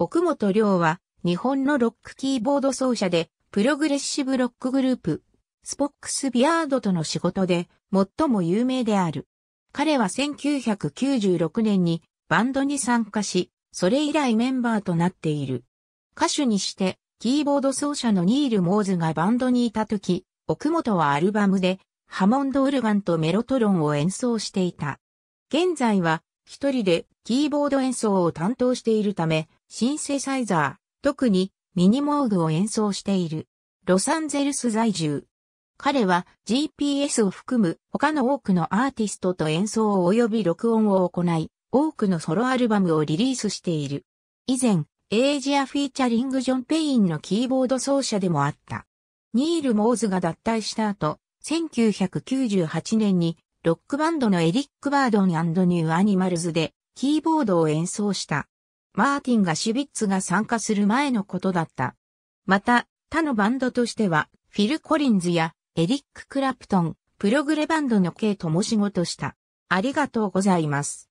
奥本亮は、日本のロックキーボード奏者で、プログレッシブロックグループ、スポックスビアードとの仕事で、最も有名である。彼は1996年にバンドに参加し、それ以来メンバーとなっている。歌手にして、キーボード奏者のニール・モーズがバンドにいた時、奥本はアルバムで、ハモンド・オルガンとメロトロンを演奏していた。現在は、一人でキーボード演奏を担当しているため、シンセサイザー、特にミニモーグを演奏している。ロサンゼルス在住。彼は GPS を含む他の多くのアーティストと演奏及び録音を行い、多くのソロアルバムをリリースしている。以前、エイジアフィーチャリングジョン・ペインのキーボード奏者でもあった。ニール・モーズが脱退した後、1998年にロックバンドのエリック・バードンニュー・アニマルズでキーボードを演奏した。マーティンがシュビッツが参加する前のことだった。また、他のバンドとしては、フィル・コリンズやエリック・クラプトン、プログレバンドの K とも仕事した。ありがとうございます。